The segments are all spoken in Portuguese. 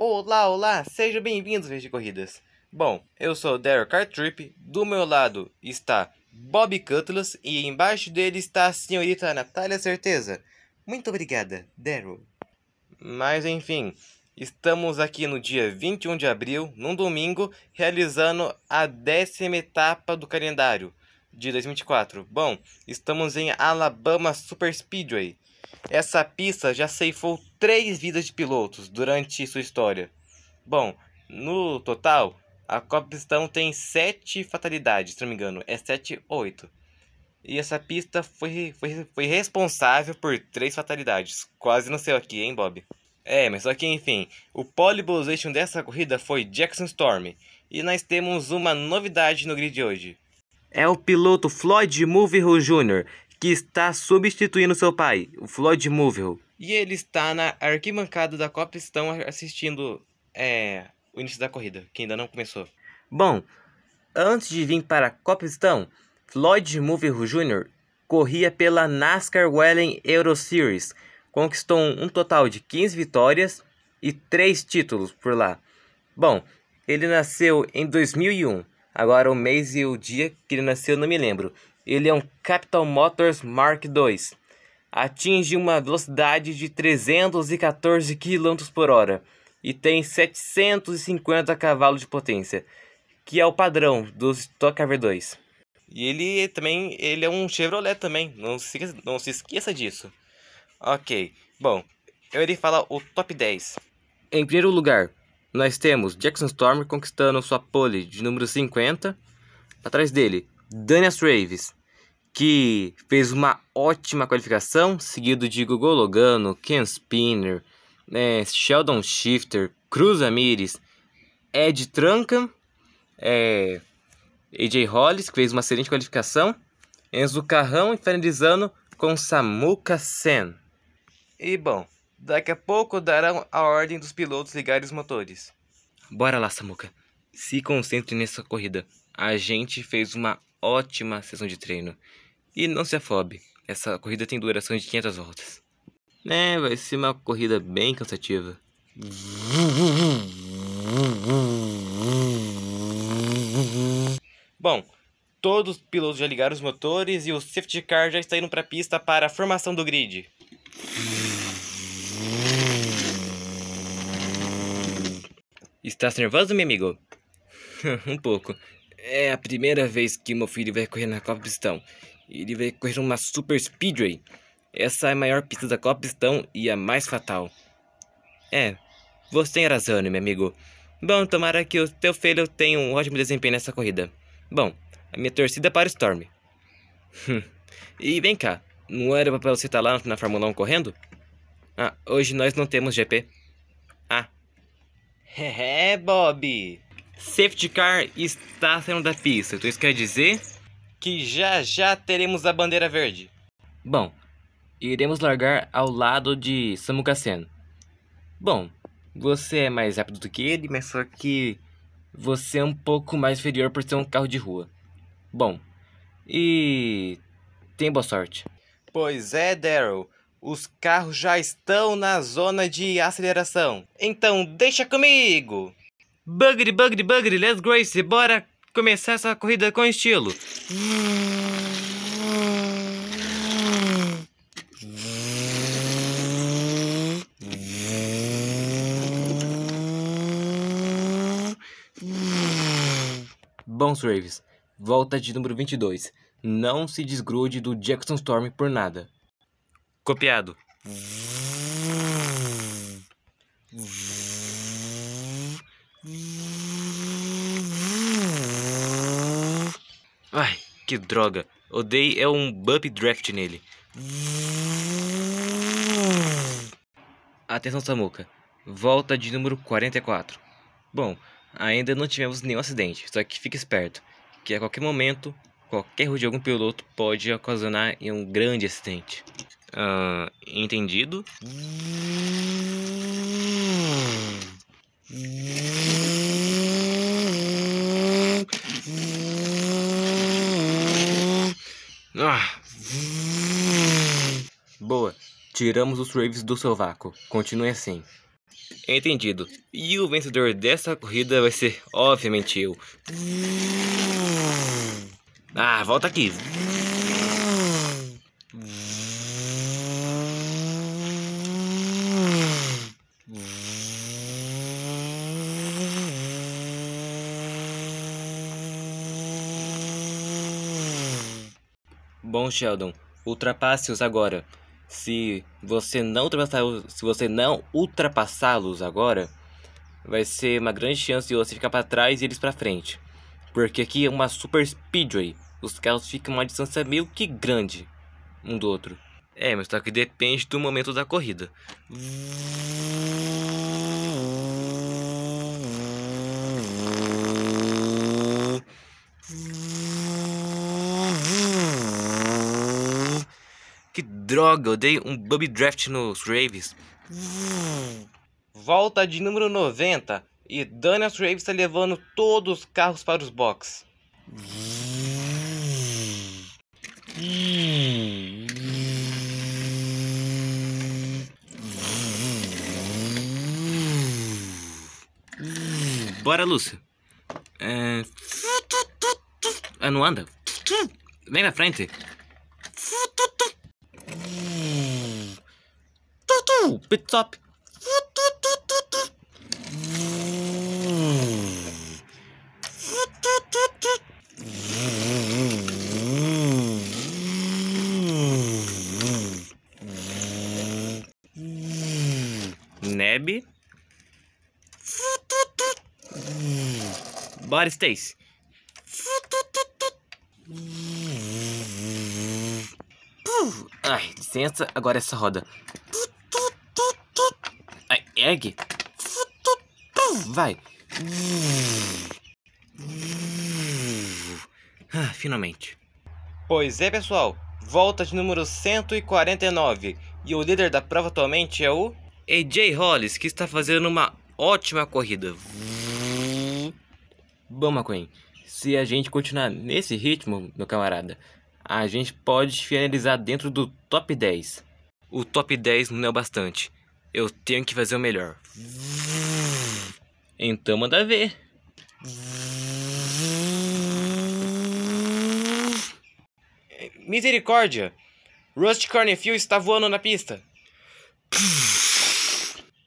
Olá, olá, sejam bem-vindos, Vez de Corridas. Bom, eu sou Derek Cartrip, do meu lado está Bob Cutlass e embaixo dele está a senhorita Natália Certeza. Muito obrigada, Daryl. Mas enfim, estamos aqui no dia 21 de abril, num domingo, realizando a décima etapa do calendário de 2024. Bom, estamos em Alabama Super Speedway. Essa pista já ceifou três vidas de pilotos durante sua história. Bom, no total, a Pistão tem sete fatalidades, se não me engano, é sete oito. E essa pista foi, foi, foi responsável por três fatalidades. Quase não sei aqui, hein, Bob? É, mas só que enfim, o pole position dessa corrida foi Jackson Storm. E nós temos uma novidade no grid hoje. É o piloto Floyd Mulvihill Jr., que está substituindo seu pai, o Floyd Mulvihill. E ele está na arquibancada da Copa e estão assistindo é, o início da corrida, que ainda não começou. Bom, antes de vir para a Copa estão, Floyd Mulvihill Jr. corria pela NASCAR Welling Euro Series. Conquistou um total de 15 vitórias e 3 títulos por lá. Bom, ele nasceu em 2001. Agora o mês e o dia que ele nasceu não me lembro. Ele é um Capital Motors Mark II atinge uma velocidade de 314 km por hora e tem 750 cavalos de potência, que é o padrão dos Stock V2. E ele também ele é um Chevrolet também, não se, não se esqueça disso. Ok, bom, eu irei falar o top 10. Em primeiro lugar, nós temos Jackson Storm conquistando sua pole de número 50. Atrás dele, Daniel Travis que fez uma ótima qualificação, seguido de Gugol Logano, Ken Spinner, né, Sheldon Shifter, Cruz Amires, Ed Tranca, é, AJ Hollis, que fez uma excelente qualificação, Enzo Carrão e finalizando com Samuka Sen. E bom, daqui a pouco darão a ordem dos pilotos ligarem os motores. Bora lá, Samuka. Se concentre nessa corrida. A gente fez uma ótima sessão de treino. E não se afobe, essa corrida tem duração de 500 voltas. É, vai ser uma corrida bem cansativa. Bom, todos os pilotos já ligaram os motores e o safety car já está indo para a pista para a formação do grid. Estás nervoso, meu amigo? um pouco. É a primeira vez que meu filho vai correr na Copa Pistão ele vai correr uma Super Speedway. Essa é a maior pista da Copa Pistão e a mais fatal. É, você tem razão, meu amigo. Bom, tomara que o teu filho tenha um ótimo desempenho nessa corrida. Bom, a minha torcida é para o Storm. Hum. e vem cá, não era para você estar tá lá na Fórmula 1 correndo? Ah, hoje nós não temos GP. Ah. É, é, Bob. Safety car está saindo da pista. Então isso quer dizer que já já teremos a bandeira verde. Bom, iremos largar ao lado de Samucaceno. Bom, você é mais rápido do que ele, mas só que você é um pouco mais inferior por ser um carro de rua. Bom, e tenha boa sorte. Pois é, Daryl. Os carros já estão na zona de aceleração. Então, deixa comigo! Bugre, bugre, bugre, let's Grace, bora começar essa corrida com estilo. Bom, Raves, volta de número 22. Não se desgrude do Jackson Storm por nada. Copiado. Ai, que droga. Odeio é um bump draft nele. Atenção, Samuka. Volta de número 44. Bom, ainda não tivemos nenhum acidente, só que fique esperto, que a qualquer momento, qualquer erro de algum piloto pode ocasionar em um grande acidente. Uh, entendido? Ah. Boa. Tiramos os Travis do seu vácuo. Continue assim. Entendido. E o vencedor dessa corrida vai ser, obviamente, eu. Ah, volta aqui. bom, Sheldon? Ultrapasse-os agora. Se você não ultrapassar, se você não ultrapassá-los agora, vai ser uma grande chance de você ficar para trás e eles para frente. Porque aqui é uma super speedway. Os carros ficam uma distância meio que grande um do outro. É, mas só que depende do momento da corrida. droga, eu dei um bub draft nos Ravens. Volta de número 90 e Daniel Ravens está levando todos os carros para os boxes. Bora, Lúcio. É... Ah, não anda. Vem na frente. pit stop. Neb. Bora, Stacy. Ai, licença, agora é essa roda consegue. Vai. Ah, finalmente. Pois é, pessoal. Volta de número 149. E o líder da prova atualmente é o... AJ Hollis, que está fazendo uma ótima corrida. Bom, McQueen, se a gente continuar nesse ritmo, meu camarada, a gente pode finalizar dentro do top 10. O top 10 não é o bastante. Eu tenho que fazer o melhor. Então manda ver. Misericórdia! Rust Cornfield está voando na pista.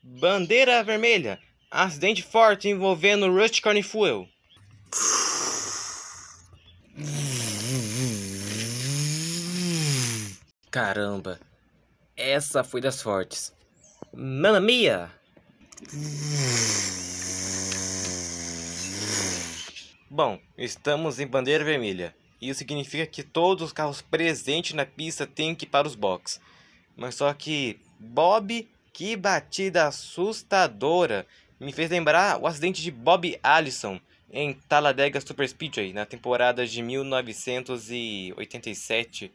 Bandeira vermelha. Acidente forte envolvendo Rust Cornfuel. Caramba, essa foi das fortes. Mamma Mia! Bom, estamos em bandeira vermelha. Isso significa que todos os carros presentes na pista têm que ir para os boxes. Mas só que Bob, que batida assustadora! Me fez lembrar o acidente de Bob Allison em Talladega Super Speedway na temporada de 1987.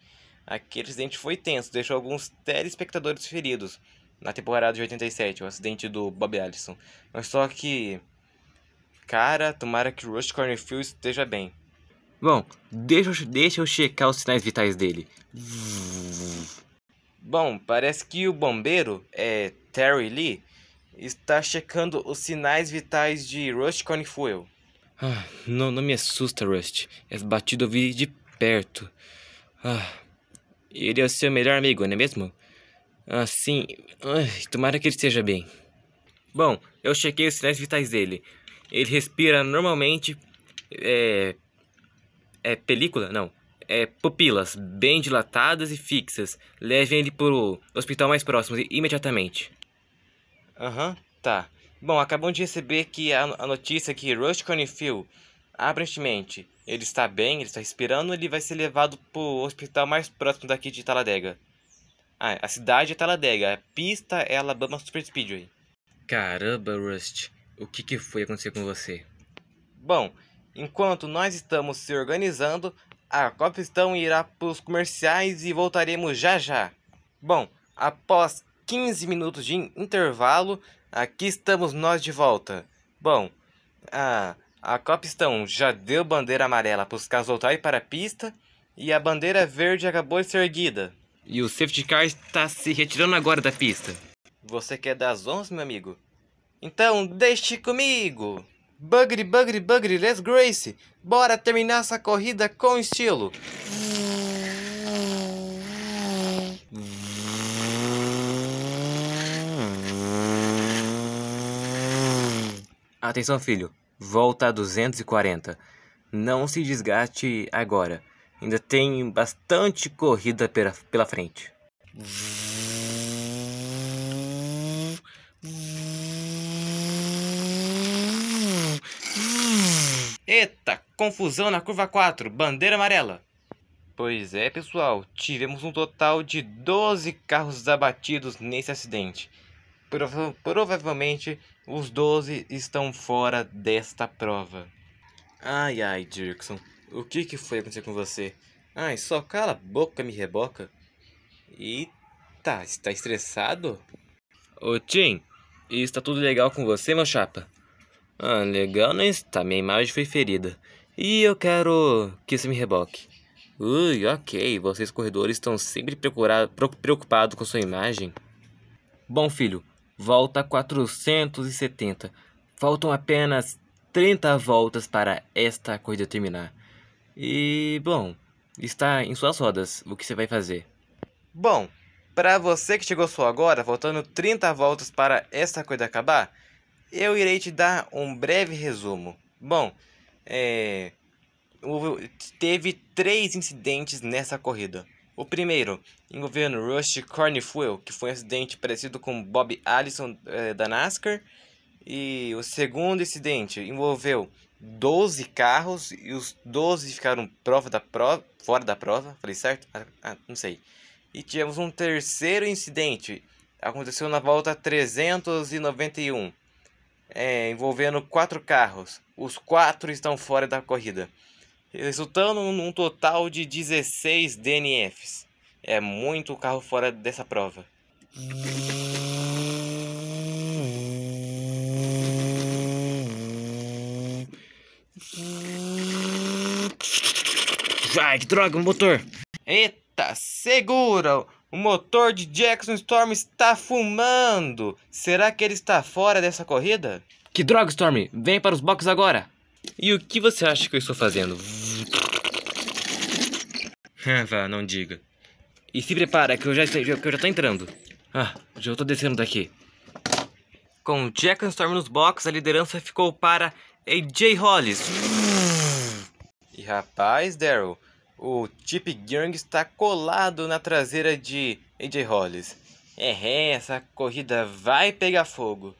Aquele acidente foi tenso, deixou alguns telespectadores feridos na temporada de 87, o acidente do Bob Allison. Mas só que. Cara, tomara que Rush Cornfield esteja bem. Bom, deixa, eu, deixa eu checar os sinais vitais dele. Bom, parece que o bombeiro, é Terry Lee, está checando os sinais vitais de Rush Cornfuel. Ah, não, não me assusta, Rust. Essa é batida eu vi de perto. Ah, ele é o seu melhor amigo, não é mesmo? Assim, ai, tomara que ele esteja bem. Bom, eu chequei os sinais vitais dele. Ele respira normalmente, é, é película? Não. É pupilas bem dilatadas e fixas. Levem ele pro hospital mais próximo imediatamente. Aham, uhum, tá. Bom, acabamos de receber que a, a notícia que Rush Cornfield, aparentemente, ele está bem, ele está respirando, ele vai ser levado pro hospital mais próximo daqui de Taladega. Ah, a cidade é Talladega, a pista é Alabama Super Speedway. Caramba, Rust, o que, que foi acontecer com você? Bom, enquanto nós estamos se organizando, a Copistão irá para os comerciais e voltaremos já já. Bom, após 15 minutos de intervalo, aqui estamos nós de volta. Bom, a, a Copistão já deu bandeira amarela para os caras voltarem para a pista e a bandeira verde acabou de ser erguida. E o safety car está se retirando agora da pista. Você quer as 11, meu amigo? Então, deixe comigo! Bugre, bugre, bugre, let's grace! Bora terminar essa corrida com estilo! Atenção, filho. Volta a 240. Não se desgaste agora. Ainda tem bastante corrida pela, pela frente. Eita, confusão na curva 4, bandeira amarela. Pois é, pessoal, tivemos um total de 12 carros abatidos nesse acidente. Prova provavelmente os 12 estão fora desta prova. Ai ai, Dirkson, o que que foi acontecer com você? Ai, só cala a boca, me reboca. E tá, está estressado? Ô Tim, está tudo legal com você, meu chapa? Ah, legal não né? está, minha imagem foi ferida. E eu quero que você me reboque. Ui, ok, vocês corredores estão sempre preocupados com sua imagem. Bom, filho, volta 470. Faltam apenas 30 voltas para esta corrida terminar. E, bom, está em suas rodas o que você vai fazer. Bom, para você que chegou só agora, voltando 30 voltas para esta coisa acabar, eu irei te dar um breve resumo. Bom, é... teve três incidentes nessa corrida. O primeiro, envolvendo Rush Cornfuel, que foi um acidente parecido com Bob Allison é, da NASCAR. E o segundo incidente envolveu 12 carros e os 12 ficaram prova da prova, fora da prova, falei certo? Ah, ah, não sei. E tivemos um terceiro incidente, aconteceu na volta 391, é, envolvendo quatro carros. Os quatro estão fora da corrida, resultando num total de 16 DNFs. É muito carro fora dessa prova. Hum. Ai, que droga, o motor. Eita, segura! O motor de Jackson Storm está fumando. Será que ele está fora dessa corrida? Que droga, Storm! Vem para os boxes agora! E o que você acha que eu estou fazendo? Ah, vá, não diga. E se prepara, que eu já estou, entrando. Ah, já estou descendo daqui. Com Jack and Storm nos boxes, a liderança ficou para AJ Hollis rapaz, Daryl, o Chip Young está colado na traseira de AJ Hollis. É, essa corrida vai pegar fogo.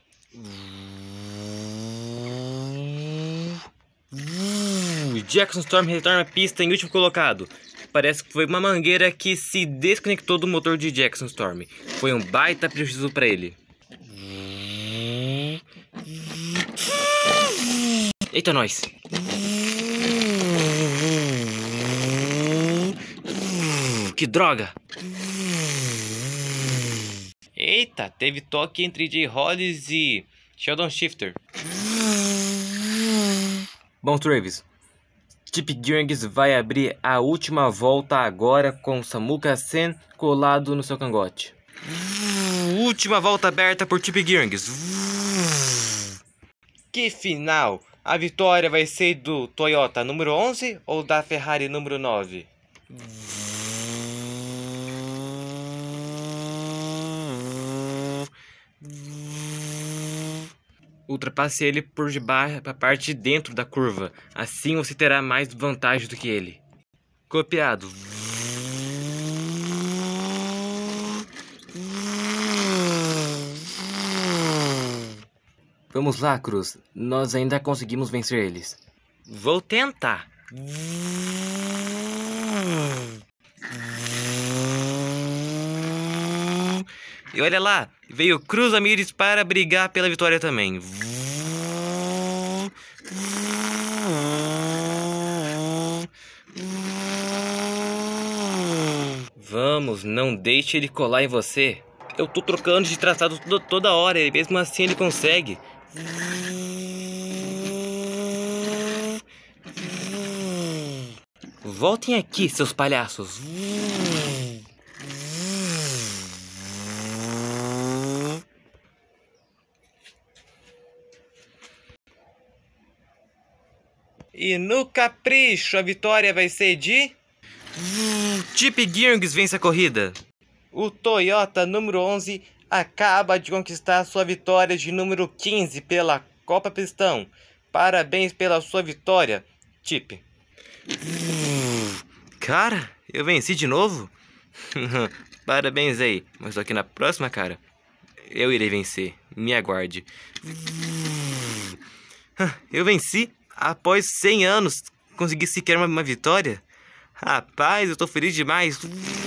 Jackson Storm retorna à pista em último colocado. Parece que foi uma mangueira que se desconectou do motor de Jackson Storm. Foi um baita prejuízo para ele. Eita, nós! que droga! Eita, teve toque entre J. Hollis e Sheldon Shifter. Bom, Travis, Chip Gearings vai abrir a última volta agora com Samuka Sen colado no seu cangote. Última volta aberta por Chip Gearings. Que final! A vitória vai ser do Toyota número 11 ou da Ferrari número 9? ultrapasse ele por debaixo para a parte de dentro da curva. Assim você terá mais vantagem do que ele. Copiado. Vamos lá, Cruz. Nós ainda conseguimos vencer eles. Vou tentar. E olha lá, Veio Cruz Amires para brigar pela vitória também. Vamos, não deixe ele colar em você. Eu tô trocando de traçado toda hora e mesmo assim ele consegue. Voltem aqui, seus palhaços. E no capricho, a vitória vai ser de. Chip hum, Gearings vence a corrida. O Toyota número 11 acaba de conquistar sua vitória de número 15 pela Copa Pistão. Parabéns pela sua vitória, Chip. Hum, cara, eu venci de novo? Parabéns aí, mas só que na próxima, cara, eu irei vencer. Me aguarde. Hum, eu venci após 100 anos, conseguir sequer uma, uma vitória? Rapaz, eu tô feliz demais.